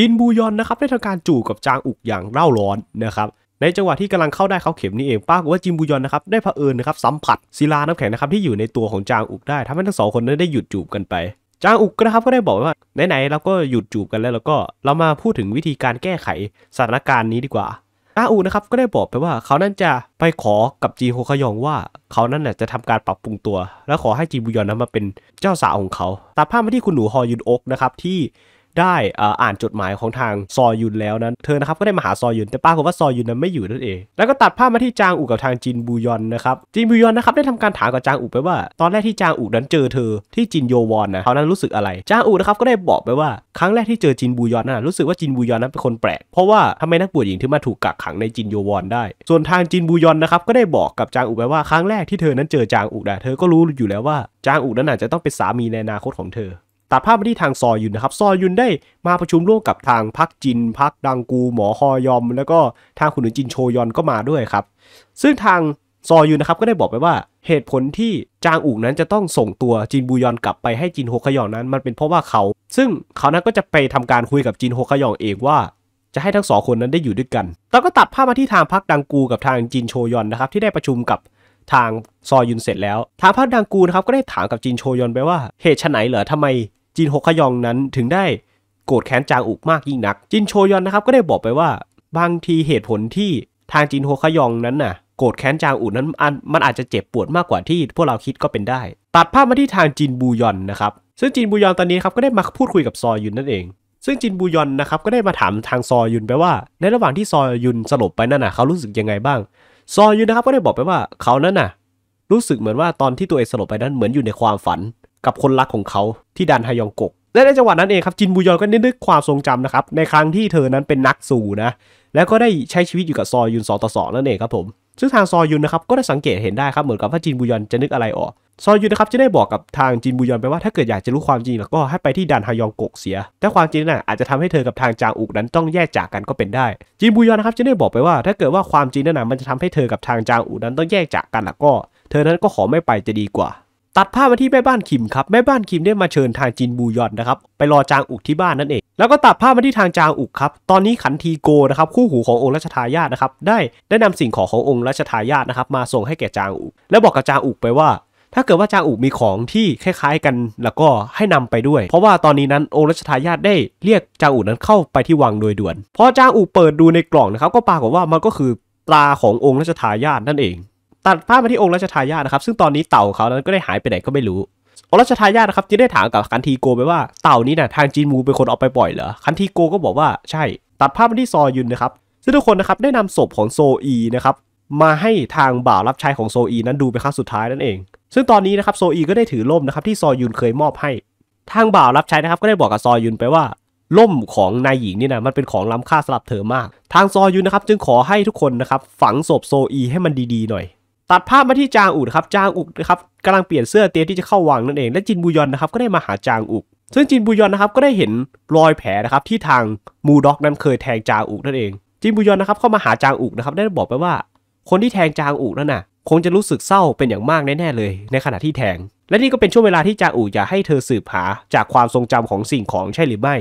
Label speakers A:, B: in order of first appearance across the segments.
A: จินบูยอนนะครับได้ทำการจู่กับจางอุกอย่างเร่าร้อนนะครับในจังหวะที่กำลังเข้าได้เขาเข็มนี่เองป้าบอกว่าจิมบูยอนนะครับได้เผอิญนะครับสัมผัสศิลาน้ำแข็งนะครับที่อยู่ในตัวของจางอุกได้ ทำให้ทั้งสองคนนั้นได้หยุดจูบกันไป จางอุกนะครับก็ได้บอกว่าไหนๆเราก็หยุดจูบกันแล้วเราก็เรามาพูดถึงวิธีการแก้ไขสถานการณ์นี้ดีกว่าอาอูนะครับก็ได้บอกไปว่าเขานั้นจะไปขอกับจีโฮคยองว่าเขานั้นจะทำการปรับปรุงตัว และขอให้จีบูยอนนั้นมาเป็นเจ้าสาวของเขาตัดภาพมาที่คุณหนูฮอยุนอกนะครับที่ได้อ่านจดหมายของทางซอยุนแล้วนั้น เธอนะครับก็ได้มาหาซอยุนแต่ป้ากว่าซอยุนนั้นไม่อยู่นั่นเอง แล้วก็ตัดภาพมาที่จางอู่กับทางจินบุยอนนะครับจินบุยอนนะครับได้ทำการถามกับจางอู่ไปว่า ตอนแรกที่จางอู่นั้นเจอเธอ ที่จินโยวอนนะเขานั้นรู้สึกอะไรจางอู่นะครับก็ได้บอกไปว่าครั้งแรกที่เจอจินบุยอนนะรู้สึกว่าจินบุยอนนั้นเป็นคนแปลกเพราะว่าทำไมนักบวชหญิงถึงมาถูกกักขังในจินโยวอนได้ส่วนทางจินบุยอนนะครับก็ได้บอกกับจางอู่ไปว่าครั้งแรกที่เธอนั้นเจอจางอูนะเธอก็รู้อยู่แล้วว่าจางอุนั้นอาจจะต้องเป็นสามีในอนาคตของเธอตัดภาพไปที่ทางซอยุนนะครับซอยุนได้มาประชุมร่วมกับทางพักจินพักดังกู หมอฮอยอม แล้วก็ทางขุนจินโชยอนก็มาด้วยครับซึ่งทางซอยุนนะครับก็ได้บอกไปว่า เหตุผลที่จางอุกนั้นจะต้องส่งตัวจินบูยอนกลับไปให้จินโฮคยองนั้น มันเป็นเพราะว่าเขา ซึ่งเขานั้นก็จะไปทำการคุยกับจินโฮคยองเองว่า จะให้ทั้งสองคนนั้นได้อยู่ด้วยกันเราก็ตัดภาพมาที่ทางพักดังกูกับทางจินโชยอนนะครับที่ได้ประชุมกับทางซอยุนเสร็จแล้วทางพักดังกูนะครับก็ได้ถามกับจินโชยอนไปว่าเหตุไฉนเหรอทำไมจินฮกขยองนั้นถึงได้โกรธแค้นจางอุกมากยิ่งนัก จินโชยอนนะครับ ก็ได้บอกไปว่า บางทีเหตุผลที่ทางจินโฮขยองนั้นน่ะโกรธแค้นจางอุกนั้นมันอาจจะเจ็บปวดมากกว่าที่พวกเราคิดก็เป็นได้ ตัดภาพมาที่ทางจินบูยอนนะครับ ซึ่งจินบูยอนตอนนี้ครับก็ได้มาพูดคุยกับซอยุนนั่นเอง ซึ่งจินบูยอนนะครับก็ได้มาถามทางซอยุนไปว่า ในระหว่างที่ซอยุนสลบไปนั่นน่ะเขารู้สึกยังไงบ้าง ซอยุนนะครับก็ได้บอกไปว่าเขานั้นน่ะ รู้สึกเหมือนว่าตอนที่ตัวเองสลบไปนั้นเหมือนอยู่ในความฝันกับคนรักของเขาที่ดันฮยองกกและในจังหวะนั้นเองครับจินบุยอนก็นึกความทรงจำนะครับ ในครั้งที่เธอนั้นเป็นนักสู่นะ แล้วก็ได้ใช้ชีวิตอยู่กับซอยุนสองต่อสองนั่นเองครับผมซึ่งทางซอยุนนะครับก็ได้สังเกตเห็นได้ครับเหมือนกับว่าจินบุยอนจะนึกอะไรออก ซอยุนนะครับจะได้บอกกับทางจินบุยอนไปว่าถ้าเกิดอยากจะรู้ความจริงแล้วก็ให้ไปที่ดันฮยองกกเสีย แต่ความจริงน่ะอาจจะทำให้เธอกับทางจางอุกนั้นต้องแยกจากกันก็เป็นได้จินบุยอนนะครับจะได้บอกไปว่า ถ้าเกิดว่าความจริงนั้นมันจะทำให้เธอกับทางจางอุกนั้นต้องแยกจากกันแล้วก็ เธอนั้นก็ขอไม่ไปจะดีกว่าตัดภาพมาที่แม่บ้านคิมครับแม่บ้านคิมได้มาเชิญทางจินบูยอนนะครับไปรอจางอุกที่บ้านนั่นเองแล้วก็ตัดภาพมาที่ทางจางอุกครับตอนนี้ขันทีโกนะครับ คู่หูขององค์ราชทายาทนะครับได้ได้นำสิ่งของขององค์ราชทายาทนะครับ มาส่งให้แก่จางอุกแล้วบอกกับจางอุกไปว่า ถ้าเกิดว่าจางอุกมีของที่คล้ายๆกันแล้วก็ให้นำไปด้วย เพราะว่าตอนนี้นั้นองค์ราชทายาทได้เรียกจางอุกนั้นเข้าไปที่วังโดยด่วนพอจางอุกเปิดดูในกล่องนะครับก็ปรากฏว่ามันก็คือตราขององค์ราชทายาทนั่นเองตัดภาพมาที่องค์รัชทายาทนะครับ ซึ่งตอนนี้เต่าเขานั้นก็ได้หายไปไหนก็ไม่รู้องค์รัชทายาทนะครับจึงได้ถามกับคันทีโกไปว่าเต่านี้นะ่ะทางจีนมูเป็นคนเอาไปปล่อยเหรอ คันทีโกก็บอกว่าใช่ ตัดภาพมาที่ซอยุนนะครับ ซึ่งทุกคนนะครับได้นำศพของโซอีนะครับมาให้ทางบ่าวรับใช้ของโซอีนั้นดูเป็นครั้งสุดท้ายนั่นเอง ซึ่งตอนนี้นะครับโซอีก็ได้ถือล่มนะครับที่ซอยุนเคยมอบให้ ทางบ่าวรับใช้นะครับก็ได้บอกกับซอยุนไปว่า ล่มของนายหญิงนี่นะมันเป็นของล้ำค่าสำหรับเธอมาก ทางซอยุนนะครับจึงขอให้ทุกคนนะครับฝังศพโซอีให้มันดีๆหน่อยตัดภาพมาที่จางอุกครับ จางอุกนะครับกำลังเปลี่ยนเสื้อเตียที่จะเข้าวังนั่นเอง และจินบุยอนนะครับก็ได้มาหาจางอุก ซึ่งจินบุยอนนะครับก็ได้เห็นรอยแผลนะครับที่ทางมูด็อกนั้นเคยแทงจางอุกนั่นเอง จินบุยอนนะครับเข้ามาหาจางอุกนะครับได้บอกไปว่า คนที่แทงจางอุกนั่นน่ะ คงจะรู้สึกเศร้าเป็นอย่างมากแน่ๆเลย ในขณะที่แทง และนี่ก็เป็นช่วงเวลาที่จางอุกอยากให้เธอสืบหาจากความทรงจำของสิ่งของใช่หรือไม่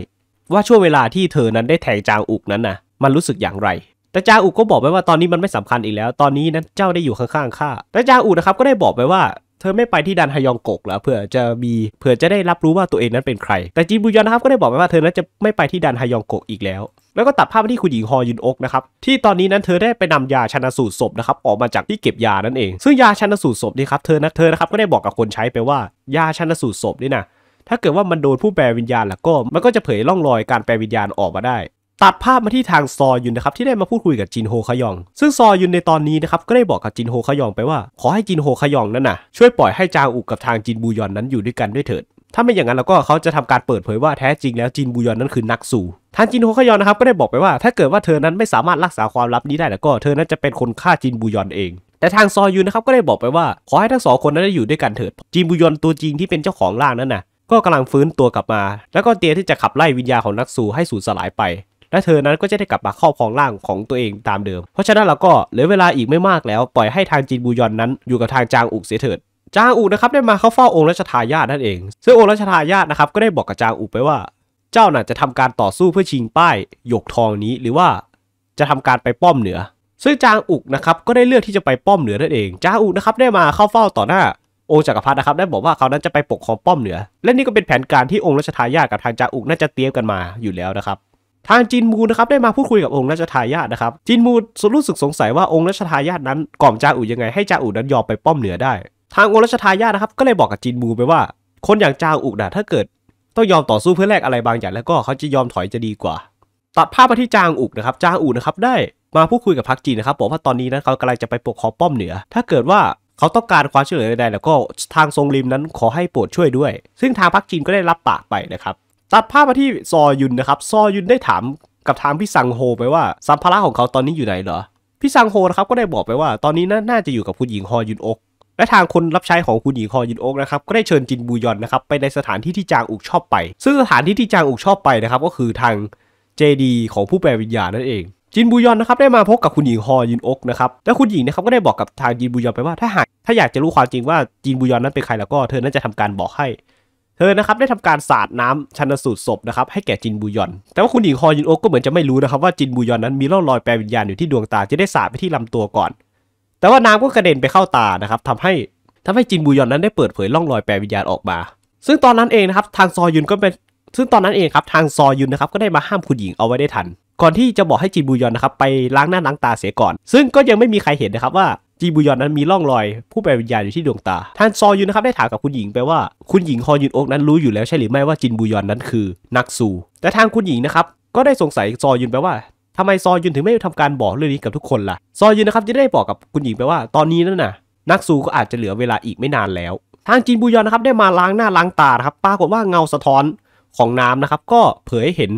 A: ว่าช่วงเวลาที่เธอนั้นได้แทงจางอุกนั้นน่ะมันรู้สึกอย่างไรแต่จาอูก็บอกไว้ว่าตอนนี้มันไม่สำคัญอีกแล้ว ตอนนี้นั้นเจ้าได้อยู่ข้างๆข้าแต่จาอูนะครับก็ได้บอกไว้ว่า เธอไม่ไปที่ดันฮยองกกแล้วเผื่อจะมีเผื่อจะได้รับรู้ว่าตัวเองนั้นเป็นใคร แต่จีนบุยอนนะครับก็ได้บอกไปว่าเธอนั้นจะไม่ไปที่ดันฮยองกกอีกแล้ว แล้วก็ตัดภาพไปที่คุณหญิงฮอยุนอกนะครับที่ตอนนี้นั้นเธอได้ไปนำยาชนะสูตรศพนะครับออกมาจากที่เก็บยานั่นเอง ซึ่งยาชนะสูตรศพนี่ครับเธอนะเธอนะครับก็ได้บอกกับคนใช้ไปว่ายาชนะสูตรศพนี่นะถ้าเกิดว่ามันโดนผู้แปลวิญญาณแล้วก็มันก็จะเผยร่องรอยการแปลวิญญาณออกมาได้ตัดภาพมาที่ทางซอยุนนะครับที่ได้มาพูดคุยกับจินโฮคยอง ซึ่งซอยุนในตอนนี้นะครับก็ได้บอกกับจินโฮคยองไปว่า ขอให้จินโฮคยองนั้นน่ะช่วยปล่อยให้จางอุกกับทางจินบูยอนนั้นอยู่ด้วยกันด้วยเถิด ถ้าไม่อย่างนั้นแล้วก็เขาจะทำการเปิดเผยว่าแท้จริงแล้วจินบูยอนนั้นคือนักสู่ทางจินโฮคยองนะครับก็ได้บอกไปว่าถ้าเกิดว่าเธอนั้นไม่สามารถรักษาความลับนี้ได้แล้วก็เธอนั้นจะเป็นคนฆ่าจินบูยอนเอง แต่ทางซอยุนนะครับก็ได้บอกไปว่าขอให้ทั้งสองคนนั้นได้อยู่ด้วยกันเถิดจินบูยอนตัวจริงที่เป็นเจ้าของร่างนั้นนะ่ะก็กำลังฟื้นตัวกลับมา แล้วก็เตรียมที่จะขับไล่วิญญาณของนักสู่ให้สูญสลายไปและเธอนั้นก็จะได้กลับมาครอบครองร่างของตัวเองตามเดิม เพราะฉะนั้นเราก็เหลือเวลาอีกไม่มากแล้ว ปล่อยให้ทางจินบูยอนนั้นอยู่กับทางจางอุกเสียเถิด จางอุกนะครับได้มาเข้าเฝ้าองค์รัชทายาทนั่นเอง ซึ่งองค์รัชทายาทนะครับก็ได้บอกกับจางอุกไปว่า เจ้าน่ะจะทำการต่อสู้เพื่อชิงป้ายหยกทองนี้หรือว่า จะทำการไปป้อมเหนือ ซึ่งจางอุกนะครับก็ได้เลือกที่จะไปป้อมเหนือนั่นเอง จางอุกนะครับ ได้มาเข้าเฝ้าต่อหน้าองค์จักรพรรดินะครับ ได้บอกว่าเขานั้นจะไปปกครองป้อมเหนือ และนี่ก็เป็นแผนการที่องค์ราชทายาทกับทางจางอุกน่าจะเตรียมกันมาอยู่แล้วนะครับทางจินมูนะครับได้มาพูดคุยกับองค์ราชทายาทนะครับจินมูรู้สึกสงสัยว่าองค์ราชทายาทนั้นกล่อมจาอู่ยังไงให้จาอู่นั้นยอมไปป้อมเหนือได้ ทางองค์ราชทายาทนะครับก็เลยบอกกับจินมูไปว่า คนอย่างจาอู่นะถ้าเกิดต้องยอมต่อสู้เพื่อแลกอะไรบางอย่างแล้วก็เขาจะยอมถอยจะดีกว่าตัดภาพมาที่จางอุกนะครับจางอุกนะครับ ได้มาพูดคุยกับพักจีนนะครับบอกว่าตอนนี้นั้นเขากำลังจะไปปกครองป้อมเหนือ ถ้าเกิดว่าเขาต้องการความช่วยเหลือใดๆแล้วก็ทางทรงริมนั้นขอให้โปรดช่วยด้วย ซึ่งทางพักจีนก็ได้รับปากไปนะครับตัดภาพมาที่ซอยุนนะครับซอยุนได้ถามกับทางพี่ซังโฮไปว่า สัมภาระของเขาตอนนี้อยู่ไหนเหรอพี่ซังโฮนะครับก็ได้บอกไปว่า ตอนนี้น่าจะอยู่กับคุณหญิงฮอยุนอก และทางคนรับใช้ของคุณหญิงคอยุนโอกนะครับก็ได้เชิญจินบูยอนนะครับไปในสถานที่ที่จางอุกชอบไป ซึ่งสถานที่ที่จางอุกชอบไปนะครับก็คือทางเจดี ของผู้แปลวิญญาณนั่นเอง จินบูยอนนะครับได้มาพบกับคุณหญิงฮอยุนอกนะครับและคุณหญิงนะครับก็ได้บอกกับทางจินบูยอนไปว่าถ้าหากถ้าอยากจะรู้ความจริงว่าจินบูยอนนั้นเป็นใครแล้วก็เธอน้นจะทำการบอกให้เธอนะครับได้ทำการสาดน้ำชันสูตรศพนะครับให้แก่จินบูยอน แต่ว่าคุณหญิงคอยินโอกก็เหมือนจะไม่รู้นะครับว่าจินบูยอนนั้นมีร่องรอยแปลวิญญาณอยู่ที่ดวงตาจะได้สาดไปที่ลำตัวก่อน แต่ว่าน้ำก็กระเด็นไปเข้าตานะครับทำให้ทำให้จินบูยอนนั้นได้เปิดเผยร่องรอยแปลวิญญาณออกมา ซึ่งตอนนั้นเองนะครับทางซอยุนก็เป็นซึ่งตอนนั้นเองครับทางซอยุนนะครับก็ได้มาห้ามคุณหญิงเอาไว้ได้ทัน ก่อนที่จะบอกให้จินบูยอนนะครับไปล้างหน้าล้างตาเสียก่อน ซึ่งก็ยังไม่มีใครเห็นนะครับว่าจีบุยอนนั้นมีร่องรอยผู้แปลวิญญาณอยู่ที่ดวงตาท่านซอยุนนะครับได้ถามกับคุณหญิงไปว่าคุณหญิงฮอยุนโอกนั้นรู้อยู่แล้วใช่หรือไม่ว่าจินบุยอนนั้นคือนักสู้แต่ทางคุณหญิงนะครับ ก็ได้สงสัยซอยุนไปว่าทำไมซอยุนถึงไม่ทำการบอกเรื่องนี้กับทุกคนล่ะ ซอยุนนะครับจะได้บอกกับคุณหญิงไปว่าตอนนี้นั่นน่ะ นักสู้ก็อาจจะเหลือเวลาอีกไม่นานแล้ว ทางจินบุยอนนะครับได้มาล้างหน้าล้างตาครับปรากฏว่าเงาสะท้อนของน้ำนะครับก็เผยให้เห็น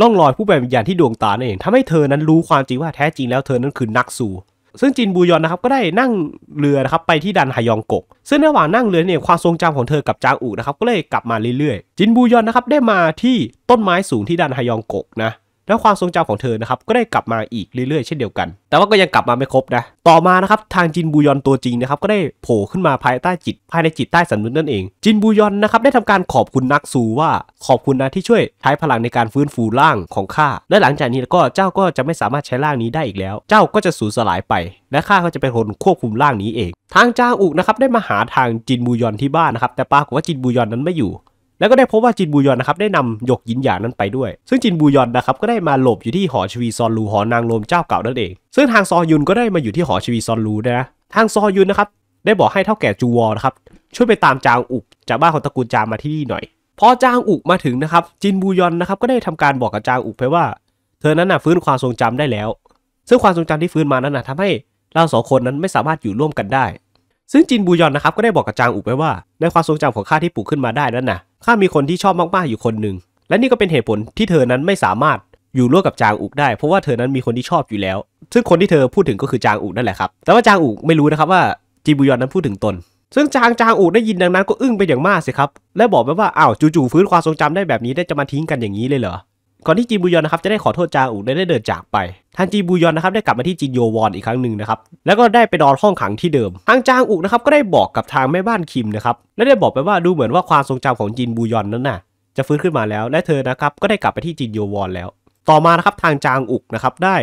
A: ร่องรอยผู้แปลวิญญาณที่ดวงตานั่นเองทำให้เธอนั้นรู้ความจริงว่าแท้จริงแล้วเธอนั้นคือนักสู้ซึ่งจินบูยอนนะครับก็ได้นั่งเรือนะครับไปที่ดันฮายองกกซึ่งระหว่างนั่งเรือเนี่ยความทรงจำของเธอกับจางอูนะครับ ก็เลยกลับมาเรื่อยๆ จินบูยอนนะครับได้มาที่ต้นไม้สูงที่ดันฮายองกกนะแล้วความทรงจำของเธอนะครับก็ได้กลับมาอีกเรื่อยๆเช่นเดียวกัน แต่ว่าก็ยังกลับมาไม่ครบนะ ต่อมานะครับทางจินบูยอนตัวจริงนะครับก็ได้โผล่ขึ้นมาภายใต้จิต ภายในจิตใต้สำนึกนั่นเอง จินบูยอนนะครับได้ทำการขอบคุณนักซูว่าขอบคุณนะที่ช่วยใช้พลังในการฟื้นฟูร่างของข้า และหลังจากนี้ก็เจ้าก็จะไม่สามารถใช้ร่างนี้ได้อีกแล้ว เจ้าก็จะสูญสลายไป และข้าก็จะเป็นคนควบคุมร่างนี้เอง ทางจางอุกนะครับได้มาหาทางจินบูยอนที่บ้านนะครับแต่ปรากฏว่าจินบูยอนนั้นไม่อยู่แล้วก็ได้พบว่าจินบูยอนนะครับได้นำหยกยินหยางนั้นไปด้วย ซึ่งจินบูยอนนะครับก็ได้มาหลบอยู่ที่หอชวีซอนลูหอนางลมเจ้าเก่านั่นเอง ซึ่งทางซอยุนก็ได้มาอยู่ที่หอชวีซอนลูนะ ทางซอยุนนะครับได้บอกให้เท่าแก่จูวอนะครับช่วยไปตามจางอุกจากบ้านของตระกูลจางมาที่นี่หน่อย พอจางอุกมาถึงนะครับจินบูยอนนะครับก็ได้ทำการบอกกับจางอุกไปว่า เธอนั้นน่ะฟื้นความทรงจำได้แล้ว ซึ่งความทรงจำที่ฟื้นมานั้นน่ะทำให้เราสองคนนั้นไม่สามารถอยู่ร่วมกันได้ ซึ่งจินบูยอนนะครับก็ได้บอกกับจางอุกไปว่าในความทรงจำของข้าที่ปลูกขึ้นมาได้นั้นน่ะข้ามีคนที่ชอบมาก ๆ อยู่คนหนึ่งและนี่ก็เป็นเหตุผลที่เธอนั้นไม่สามารถอยู่ร่วมกับจางอุกได้เพราะว่าเธอนั้นมีคนที่ชอบอยู่แล้ว ซึ่งคนที่เธอพูดถึงก็คือจางอุกนั่นแหละครับ แต่ว่าจางอุกไม่รู้นะครับว่าจีบุยอนนั้นพูดถึงตน ซึ่งจางจางอุกได้ยินดังนั้นก็อึ้งไปอย่างมากสิครับ และบอกไปว่าอ้าวจู่ ๆ ฟื้นความทรงจำได้แบบนี้ได้จะมาทิ้งกันอย่างนี้เลยเหรอก่อนที่จีบูยอนนะครับจะได้ขอโทษจางอุได้เดินจากไป ทางจีบูยอนนะครับได้กลับมาที่จินโยวอนอีกครั้งหนึ่งนะครับ แล้วก็ได้ไปนอนห้องขังที่เดิม ทางจางอุนะครับก็ได้บอกกับทางแม่บ้านคิมนะครับ และได้บอกไปว่าดูเหมือนว่าความทรงจำของจินบูยอนนั้นน่ะจะฟื้นขึ้นมาแล้ว และเธอนะครับก็ได้กลับไปที่จินโยวอนแล้ว ต่อมานะครับทางจางอุกนะครับได้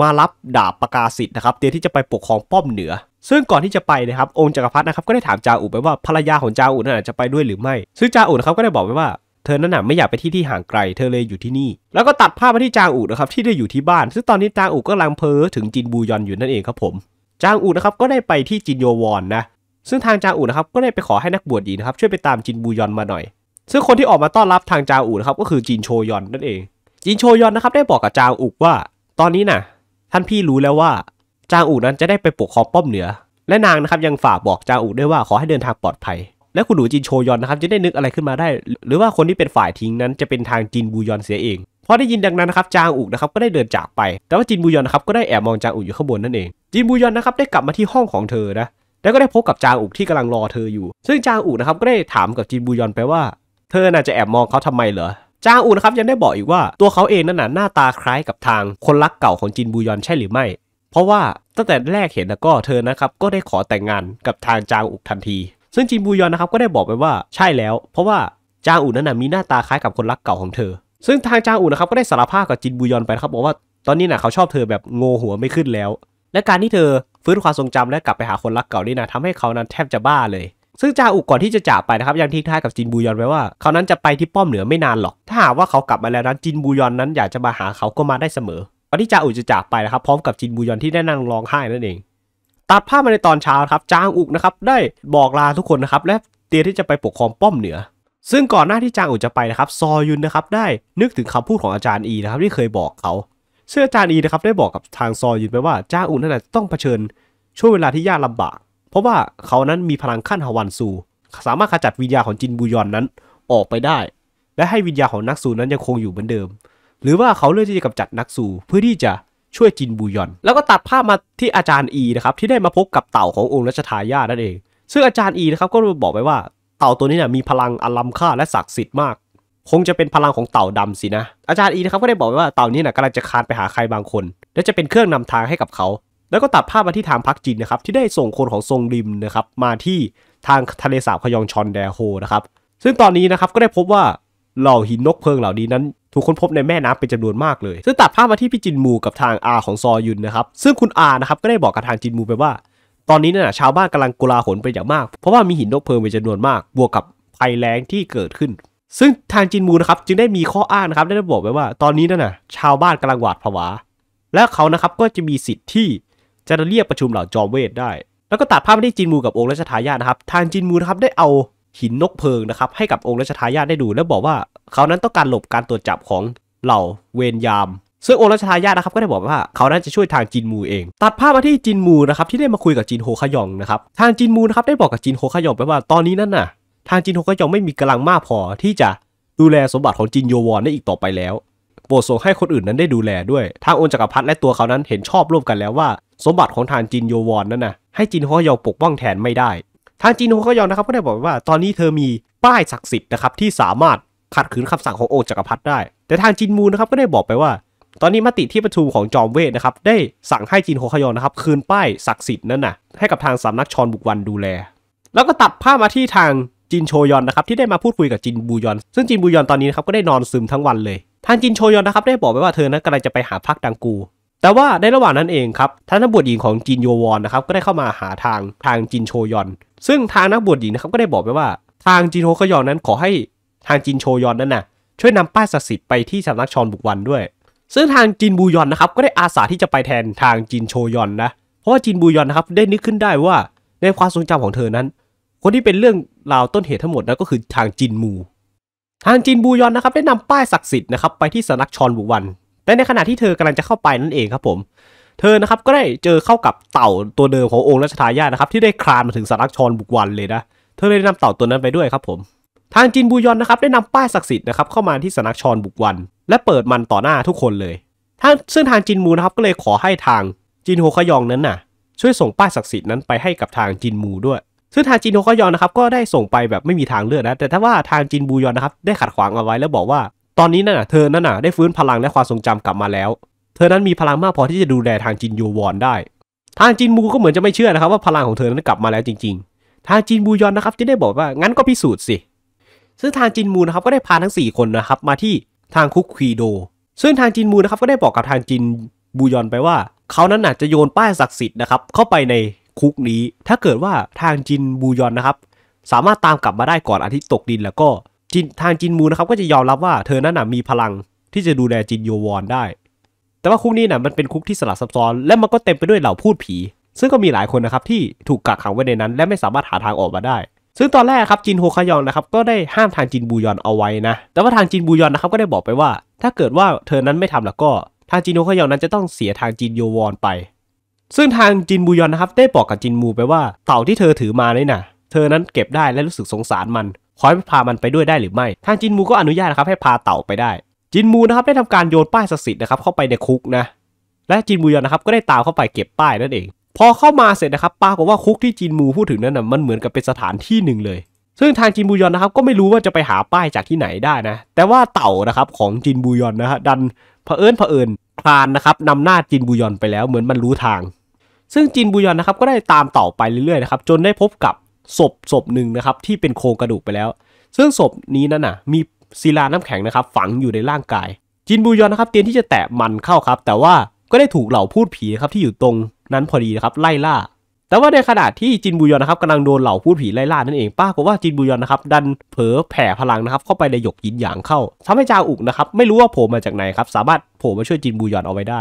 A: มารับดาบประกาศิทธ์นะครับเตรียมที่จะไปปกครองป้อมเหนือ ซึ่งก่อนที่จะไปนะครับองค์จักรพรรดินะครับก็ได้ถามจาอุไปว่าภรรยาของจาอุน่นจะไปด้วยหรือไม่ซึ่งจาอุนะครับก็ได้บอกไปว่าเธอนั่นน่ะไม่อยากไปที่ที่ห่างไกล เธอเลยอยู่ที่นี่ แล้วก็ตัดภาพมาที่จางอูนะครับที่ได้อยู่ที่บ้าน ซึ่งตอนนี้จางอูก็กำลังเพ้อถึงจินบูยอนอยู่นั่นเองครับผมจางอูนะครับก็ได้ไปที่จินโยวอนนะซึ่งทางจางอูนะครับก็ได้ไปขอให้นักบวชหญิงนะครับ ช่วยไปตามจินบูยอนมาหน่อย ซึ่งคนที่ออกมาต้อนรับทางจางอูนะครับก็คือจินโชยอนนั่นเอง จินโชยอนนะครับได้บอกกับจางอูว่า ตอนนี้น่ะ ท่านพี่รู้แล้วว่าจางอูนั้นจะได้ไปปกครองป้อมเหนือและนางนะครับยังฝากบอกจางอูด้วยว่าขอให้เดินทางปลอดภัยและคุณหนูจินโชยอนนะครับจะได้นึกอะไรขึ้นมาได้ หรือว่าคนที่เป็นฝ่ายทิ้งนั้นจะเป็นทางจินบูยอนเสียเองพอได้ยินดังนั้นนะครับจางอุกนะครับก็ได้เดินจากไป แต่ว่าจินบูยอนนะครับก็ได้แอบมองจางอุกอยู่ข้างบนนั่นเองจินบูยอนนะครับได้กลับมาที่ห้องของเธอนะแล้วก็ได้พบกับจางอุกที่กำลังรอเธออยู่ ซึ่งจางอุกนะครับก็ได้ถามกับจินบูยอนไปว่าเธอน่าจะแอบมองเขาทำไมเหรอจางอุกนะครับยังได้บอกอีกว่าตัวเขาเองนั่นน่ะหน้าตาคล้ายกับทางคนรักเก่าของจินบูยอนใช่หรือไม่เพราะว่าตั้งแต่แรกเห็นแล้วก็เธอนะครับก็ได้ขอแต่งงานกับทางจางอุกทันทีซึ่งจินบูยอนนะครับก็ได้บอกไปว่าใช่แล้ว เพราะว่าจางอูนั้นนะมีหน้าตาคล้ายกับคนรักเก่าของเธอ ซึ่งทางจางอูนะครับก็ได้สารภาพกับจินบูยอนไปครับ บอกว่าตอนนี้นะเขาชอบเธอแบบ โง่หัวไม่ขึ้นแล้ว และการที่เธอฟื้นความทรงจำและกลับไปหาคนรักเก่านี่นะทำให้เขานั้นแทบจะบ้าเลย ซึ่งจาอุกก่อนที่จะจากไปนะครับยังทิ้งท้ายกับจินบูยอนไว้ว่าเขานั้นจะไปที่ป้อมเหนือไม่นานหรอก ถ้าหากว่าเขากลับมาแล้วนั้นจินบูยอนนั้นอยากจะมาหาเขาก็มาได้เสมอตอนที่จาอุจะจากไปนะครับพร้อมกับจินบูยอนที่ได้นั่งร้องไห้นั่นเองัดภาพมาในตอนเช้าครับจางอุกนะครับได้บอกลาทุกคนนะครับและเตรียมที่จะไปปกครองป้อมเหนือ ซึ่งก่อนหน้าที่จางอุกจะไปนะครับซอยุนนะครับ ได้นึกถึงคำพูดของอาจารย์อีนะครับที่เคยบอกเขาเสื้ออาจารย์อีนะครับได้บอกกับทางซอยุนไปว่าจางอุกนั้นต้องเผชิญ ช่วงเวลาที่ยากลาบาก เพราะว่าเขานั้นมีพลังขั้นฮวันซู สามารถขจัดวิญญาของจินบุยอนนั้นออกไปได้ และให้วิญญาของนักสูนั้นยังคงอยู่เหมือนเดิม หรือว่าเขาเลือกที่จะกำจัดนักสูเพื่อที่จะช่วยจินบูยอนแล้วก็ตัดภาพมาที่อาจารย์อีนะครับที่ได้มาพบกับเต่าขององค์รัชทายาทนั่นเองซึ่งอาจารย์อีนะครับก็บอกไปว่าเต่าตัวนี้เนี่ยมีพลังอลัมค่าและศักดิ์สิทธิ์มากคงจะเป็นพลังของเต่าดำสินะ อาจารย์อีนะครับก็ได้บอกไว่าเต่านี้นะกำลังจะคานไปหาใครบางคน และจะเป็นเครื่องนำทางให้กับเขา แล้วก็ตัดภาพมาที่ทางพักจินนะครับที่ได้ส่งคนของทรงริมนะครับมาที่ทางทะเลสาบพยองชอนแดโฮนะครับซึ่งตอนนี้นะครับก็ได้พบว่าเหล่าหินนกเพลิงเหล่านี้นั้นถูกค้นพบในแม่น้ำเป็นจำนวนมากเลย ซึ่งตัดภาพมาที่พี่จินมูกับทางอาของซอยุนนะครับซึ่งคุณอานะครับก็ได้บอกกับทางจินมูไปว่าตอนนี้นะ่ะชาวบ้านกำลังกุลาหลไปอย่างมาก เพราะว่ามีหินนกเพลิงเป็นจำนวนมาก บวกกับภัยแล้งที่เกิดขึ้น ซึ่งทางจินมูนะครับจึงได้มีข้ออ้างนะครับได้บอกไว้ว่า ตอนนี้นะ่นะชาวบ้านกำลังหวาดผวา และเขานะครับก็จะมีสิทธิ์ที่จะเรียกประชุมเหล่าจอมเวทได้ แล้วก็ตัดภาพมาที่จินมูกับองค์ราชทายาทนะครับทางจินมูนะครับได้เอาหินนกเพลิงนะครับให้กับองค์ราชทายาทได้ดูและบอกว่าเขานั้นต้องการหลบการตรวจจับของเหล่าเวนยามซึ่งองค์ราชทายาทนะครับก็ได้บอกว่าเขานั้นจะช่วยทางจินมูเอง ตัดภาพมาที่จินมูนะครับที่ได้มาคุยกับจินโฮคยองนะครับทางจินมูนะครับได้บอกกับจินโฮคยองไปว่าตอนนี้นั่นน่ะ ทางจินโฮคยองไม่มีกำลังมากพอที่จะดูแลสมบัติของจินโยวอนได้อีกต่อไปแล้วโปรดส่งให้คนอื่นนั้นได้ดูแลด้วยทางองค์จักรพรรดิและตัวเขานั้นเห็นชอบร่วมกันแล้วว่า สมบัติของทางจินโยวอนนั้นน่ะให้จินฮอยองปกป้องแทนไม่ได้ทางจีนโฮก็ยอมนะครับก็ได้บอกว่า ตอนนี้เธอมีป้ายศักดิ์สิทธิ์นะครับที่สามารถขัดขืนคำสั่งขององค์จักรพรรดิได้ แต่ทางจินมูนะครับก็ได้บอกไปว่า ตอนนี้มติที่ประชุมของจอมเวทนะครับได้สั่งให้จินโฮคยอนนะครับคืนป้ายศักดิ์สิทธิ์นั่นนะให้กับทางสำนักชอนบุกวันดูแล แล้วก็ตัดภาพมาที่ทางจินโชยอนนะครับที่ได้มาพูดคุยกับจินบูยอนซึ่งจินบูยอนตอนนี้นะครับก็ได้นอนซึมทั้งวันเลยทางจินโชยอนนะครับได้บอกไปว่าเธอนะกำลังจะไปหาพักดังกูแต่ว่าในระหว่างนั้นเองครับท่านนักบวชหญิงของจินโยวอนนะครับก็ได้เข้ามาหาทางทางจินโชยอนซึ่งทางนักบวชหญิงนะครับก็ได้บอกไปว่า ทางจินโฮกยอนนั้นขอให้ทางจินโชยอนนั้นนะ่ะช่วยนำป้ายศักดิ์สิทธิ์ไปที่สำนักชอนบุกวันด้วย ซึ่งทางจินบูยอนนะครับก็ได้อาสาที่จะไปแทนทางจินโชยอนนะเพราะว่าจินบูยอนนะครับได้นึกขึ้นได้ว่าในความทรงจำของเธอนั้น คนที่เป็นเรื่องราวต้นเหตุทั้งหมดนั้นก็คือทางจินมู ทางจินบูยอนนะครับได้นำป้ายศักดิ์สิทธิ์นะครับไปที่สำนักชอนบุกวันแต่ในขณะที่เธอกำลังจะเข้าไปนั่นเองครับผม เธอนะครับก็ได้เจอเข้ากับเต่าตัวเดิมขององค์ราชทายาทนะครับที่ได้คลานมาถึงสารักชรบุกวันเลยนะ เธอเลยนำเต่าตัวนั้นไปด้วยครับผม ทางจินบูยอนนะครับได้นำป้ายศักดิ์สิทธิ์นะครับเข้ามาที่สารักชรบุกวัน และเปิดมันต่อหน้าทุกคนเลย ทางซึ่งทางจินมูนะครับก็เลยขอให้ทางจินโฮคยองนั้นน่ะช่วยส่งป้ายศักดิ์สิทธิ์นั้นไปให้กับทางจินมูด้วยซึ่งทางจินโฮคยองนะครับก็ได้ส่งไปแบบไม่มีทางเลือกนะแต่ถ้าว่าทางจินบูยอนนะครับได้ขัดขวางเอาไว้แล้วบอกว่าตอนนี้นั่นน่ะเธอนั่นน่ะได้ฟื้นพลังและความทรงจำกลับมาแล้ว เธอนั้นมีพลังมากพอที่จะดูแลทางจินยูวอนได้ ทางจินมูก็เหมือนจะไม่เชื่อนะครับว่าพลังของเธอนั้นกลับมาแล้วจริง ๆ ทางจินบูยอนนะครับจึงได้บอกว่างั้นก็พิสูจน์สิซึ่งทางจินมูนะครับก็ได้พาทั้ง 4 คนนะครับมาที่ทางคุกคีโด ซึ่งทางจินมูนะครับก็ได้บอกกับทางจินบูยอนไปว่าเขานั้นน่ะจะโยนป้ายศักดิ์สิทธิ์นะครับเข้าไปในคุกนี้ ถ้าเกิดว่าทางจินบูยอนนะครับ สามารถตามกลับมาได้ก่อนอาทิตย์ตกดินแล้วก็จินทางจินมูนะครับก็จะยอมรับว่าเธอนั้นนะมีพลังที่จะดูแลจินโยวอนได้ แต่ว่าคุกนี้นะ่ะมันเป็นคุกที่สลับซับซ้อน และมันก็เต็มไปด้วยเหล่าพูดผี ซึ่งก็มีหลายคนนะครับที่ถูกกักขังไว้ในนั้น และไม่สามารถหาทางออกมาได้ ซึ่งตอนแรกครับจินโฮคายองนะครับก็ได้ห้ามทางจินบูยอนเอาไว้นะ แต่ว่าทางจินบูยอนนะครับก็ได้บอกไปว่า ถ้าเกิดว่าเธอนั้นไม่ทำแล้วก็ ทางจินโฮคายองนั้นจะต้องเสียทางจินโยวอนไป ซึ่งทางจินบูยอนนะครับได้บอกกับจินมูไปว่าเต่าที่เธอถือมาเนี่ยนะเธอนั้นเก็บได้และรู้สึกสงสารมันขอให้พามันไปด้วยได้หรือไม่ ทางจินมูก็อนุญาตนะครับให้พาเต่าไปได้ จินมูนะครับได้ทำการโยนป้ายสสิทธิ์นะครับเข้าไปในคุกนะ และจินมูยอนนะครับก็ได้ตามเข้าไปเก็บป้ายนั่นเอง พอเข้ามาเสร็จนะครับปรากฏว่าคุกที่จินมูพูดถึงนั้นนะมันเหมือนกับเป็นสถานที่หนึ่งเลย ซึ่งทางจินบูยอนนะครับก็ไม่รู้ว่าจะไปหาป้ายจากที่ไหนได้นะแต่ว่าเต่านะครับของจินบูยอนนะฮะดันเผอิญเผอิญพลานนะครับนำหน้าจินบูยอนไปแล้วเหมือนมันรู้ทาง ซึ่งจินบูยอนนะครับก็ได้ตามเต่าไปเรื่อยๆนะครับจนได้พบกับศพศพหนึ่งนะครับที่เป็นโครงกระดูกไปแล้ว ซึ่งศพนี้นั่นน่ะ มีศิลาน้ำแข็งนะครับฝังอยู่ในร่างกาย จินบูยอนนะครับเตรียมที่จะแตะมันเข้าครับ แต่ว่าก็ได้ถูกเหล่าพูดผีนะครับที่อยู่ตรงนั้นพอดีนะครับไล่ล่า แต่ว่าในขณะที่จินบูยอนนะครับกำลังโดนเหล่าพูดผีไล่ล่า นั่นเองป้าก็ว่าจินบูยอนนะครับดันเผลอแผ่พลังนะครับเข้าไปในหยกยินหยางเข้า ทำให้จาอุกนะครับไม่รู้ว่าโผล่มาจากไหนครับสามารถโผล่มาช่วยจินบูยอนเอาไว้ได้